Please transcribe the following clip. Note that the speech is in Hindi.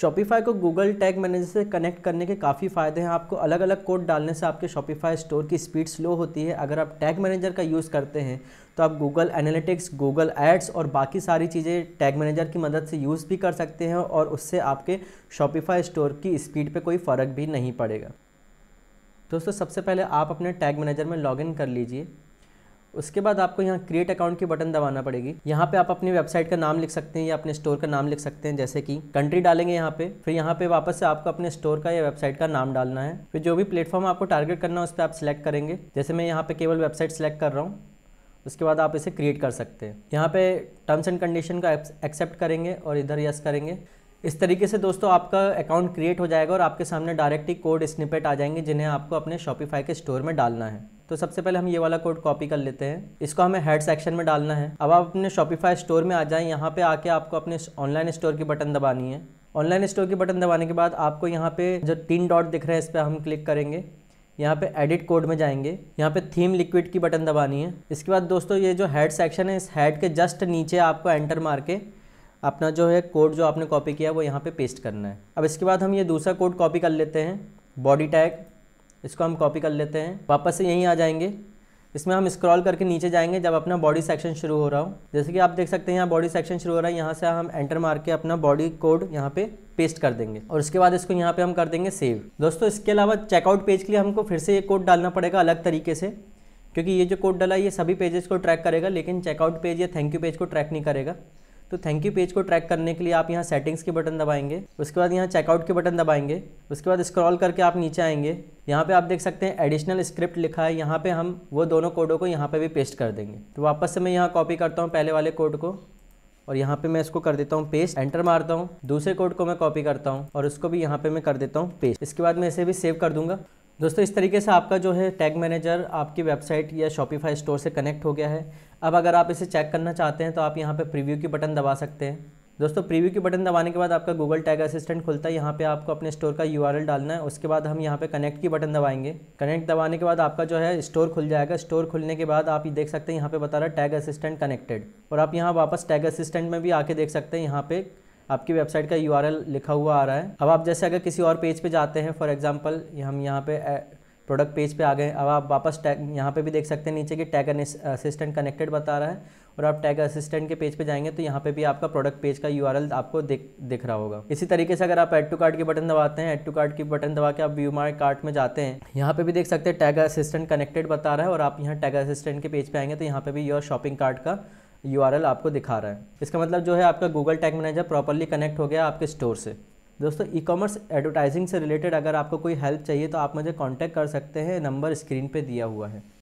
शॉपिफाई को गूगल टैग मैनेजर से कनेक्ट करने के काफ़ी फ़ायदे हैं आपको अलग अलग कोड डालने से आपके शॉपिफाई स्टोर की स्पीड स्लो होती है अगर आप टैग मैनेजर का यूज़ करते हैं तो आप गूगल एनालिटिक्स गूगल एड्स और बाकी सारी चीज़ें टैग मैनेजर की मदद से यूज़ भी कर सकते हैं और उससे आपके शॉपिफाई स्टोर की स्पीड पर कोई फ़र्क भी नहीं पड़ेगा दोस्तों सबसे पहले आप अपने टैग मैनेजर में लॉग कर लीजिए उसके बाद आपको यहाँ क्रिएट अकाउंट की बटन दबाना पड़ेगी यहाँ पे आप अपनी वेबसाइट का नाम लिख सकते हैं या अपने स्टोर का नाम लिख सकते हैं जैसे कि कंट्री डालेंगे यहाँ पे फिर यहाँ पे वापस से आपको अपने स्टोर का या वेबसाइट का नाम डालना है फिर जो भी प्लेटफॉर्म आपको टारगेट करना है उस पर आप सिलेक्ट करेंगे जैसे मैं यहाँ पे केवल वेबसाइट सेलेक्ट कर रहा हूँ उसके बाद आप इसे क्रिएट कर सकते हैं यहाँ पे टर्म्स एंड कंडीशन का एक्सेप्ट करेंगे और इधर यस करेंगे इस तरीके से दोस्तों आपका अकाउंट क्रिएट हो जाएगा और आपके सामने डायरेक्ट ही कोड स्निपेट आ जाएंगे जिन्हें आपको अपने शॉपिफाई के स्टोर में डालना है तो सबसे पहले हम ये वाला कोड कॉपी कर लेते हैं इसको हमें हेड सेक्शन में डालना है अब आप अपने शॉपिफाई स्टोर में आ जाएं यहाँ पे आके आपको अपने ऑनलाइन स्टोर की बटन दबानी है ऑनलाइन स्टोर की बटन दबाने के बाद आपको यहाँ पे जो तीन डॉट दिख रहे हैं इस पर हम क्लिक करेंगे यहाँ पे एडिट कोड में जाएंगे यहाँ पे थीम लिक्विड की बटन दबानी है इसके बाद दोस्तों ये जो हेड सेक्शन है इस हेड के जस्ट नीचे आपको एंटर मार के अपना जो है कोड जो आपने कॉपी किया वो यहाँ पे पेस्ट करना है अब इसके बाद हम ये दूसरा कोड कॉपी कर लेते हैं बॉडी टैग इसको हम कॉपी कर लेते हैं वापस से यहीं आ जाएंगे इसमें हम स्क्रॉल करके नीचे जाएंगे जब अपना बॉडी सेक्शन शुरू हो रहा हो जैसे कि आप देख सकते हैं यहाँ बॉडी सेक्शन शुरू हो रहा है यहाँ से हम एंटर मार के अपना बॉडी कोड यहाँ पे पेस्ट कर देंगे और उसके बाद इसको यहाँ पे हम कर देंगे सेव दोस्तों इसके अलावा चेकआउट पेज के लिए हमको फिर से ये कोड डालना पड़ेगा अलग तरीके से क्योंकि ये जो कोड डाला ये सभी पेजेस को ट्रैक करेगा लेकिन चेकआउट पेज या थैंक यू पेज को ट्रैक नहीं करेगा तो थैंक यू पेज को ट्रैक करने के लिए आप यहाँ सेटिंग्स के बटन दबाएंगे उसके बाद यहाँ चेकआउट के बटन दबाएंगे उसके बाद स्क्रॉल करके आप नीचे आएंगे यहाँ पे आप देख सकते हैं एडिशनल स्क्रिप्ट लिखा है यहाँ पे हम वो दोनों कोडों को यहाँ पे भी पेस्ट कर देंगे तो वापस से मैं यहाँ कॉपी करता हूँ पहले वाले कोड को और यहाँ पे मैं इसको कर देता हूँ पेस्ट एंटर मारता हूँ दूसरे कोड को मैं कॉपी करता हूँ और उसको भी यहाँ पे मैं कर देता हूँ पेस्ट इसके बाद मैं इसे भी सेव कर दूंगा दोस्तों इस तरीके से आपका जो है टैग मैनेजर आपकी वेबसाइट या शॉपिफाई स्टोर से कनेक्ट हो गया है अब अगर आप इसे चेक करना चाहते हैं तो आप यहाँ पे प्रीव्यू की बटन दबा सकते हैं दोस्तों प्रीव्यू की बटन दबाने के बाद आपका गूगल टैग असिस्टेंट खुलता है यहाँ पे आपको अपने स्टोर का यू डालना है उसके बाद हम यहाँ पे कनेक्ट की बटन दबाएंगे कनेक्ट दबाने के बाद आपका जो है स्टोर खुल जाएगा स्टोर खुलने के बाद आप ये देख सकते हैं यहाँ पे बता रहा है टैग असिस्टेंट कनेक्टेड और आप यहाँ वापस टैग असिस्टेंट में भी आके देख सकते हैं यहाँ पे आपकी वेबसाइट का यू लिखा हुआ आ रहा है अब आप जैसे अगर किसी और पेज पे जाते हैं फॉर एग्जाम्पल हम यहाँ पे प्रोडक्ट पेज पे आ गए अब आप वापस टैग यहाँ पे भी देख सकते हैं नीचे कि टैग असिस्टेंट कनेक्टेड बता रहा है और आप टैग असिस्टेंट के पेज पे जाएंगे तो यहाँ पे भी आपका प्रोडक्ट पेज का यू आपको दिख दिख रहा होगा इसी तरीके से अगर आप एड टू कार्ड के बटन दबाते हैं एड टू कार्ड की बटन दबा के आप व्यू माई कार्ट में जाते हैं यहाँ पे भी देख सकते हैं टैग असिस्टेंट कनेक्टेड बता रहा है और आप यहाँ टैग असिस्टेंट के पेज पे आएंगे तो यहाँ पे भी योर शॉपिंग कार्ट का यू आपको दिखा रहा है इसका मतलब जो है आपका Google tag manager properly connect हो गया आपके स्टोर से दोस्तों ई कॉमर्स एडवर्टाइजिंग से रिलेटेड अगर आपको कोई हेल्प चाहिए तो आप मुझे कॉन्टैक्ट कर सकते हैं नंबर स्क्रीन पर दिया हुआ है